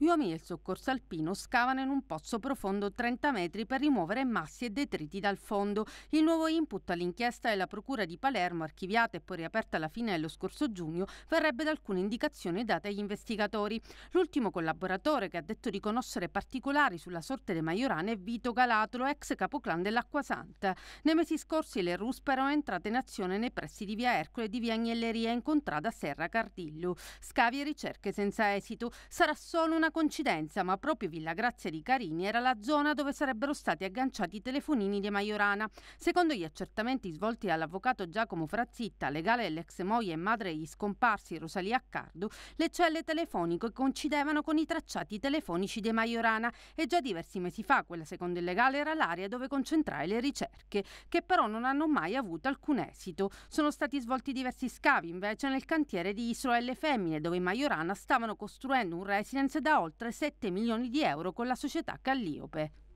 Gli uomini del soccorso alpino scavano in un pozzo profondo 30 metri per rimuovere massi e detriti dal fondo. Il nuovo input all'inchiesta della Procura di Palermo, archiviata e poi riaperta alla fine dello scorso giugno, verrebbe da alcune indicazioni date agli investigatori. L'ultimo collaboratore che ha detto di conoscere particolari sulla sorte dei Majorane è Vito Galatolo, ex capoclan dell'Acqua Santa. Nei mesi scorsi le RUSP erano entrate in azione nei pressi di via Ercole e di via Agnelleria incontrata a Serra Cardiglio. Scavi e ricerche senza esito. Sarà solo una una coincidenza, ma proprio Villa Grazia di Carini era la zona dove sarebbero stati agganciati i telefonini di Majorana. Secondo gli accertamenti svolti dall'avvocato Giacomo Frazzitta, legale dell'ex moglie e madre degli scomparsi Rosalia Accardo, le celle telefoniche coincidevano con i tracciati telefonici di Majorana e già diversi mesi fa quella secondo il legale era l'area dove concentrare le ricerche, che però non hanno mai avuto alcun esito. Sono stati svolti diversi scavi invece nel cantiere di Israele Femmine, dove Majorana stavano costruendo un residence da oltre 7 milioni di euro con la società Calliope.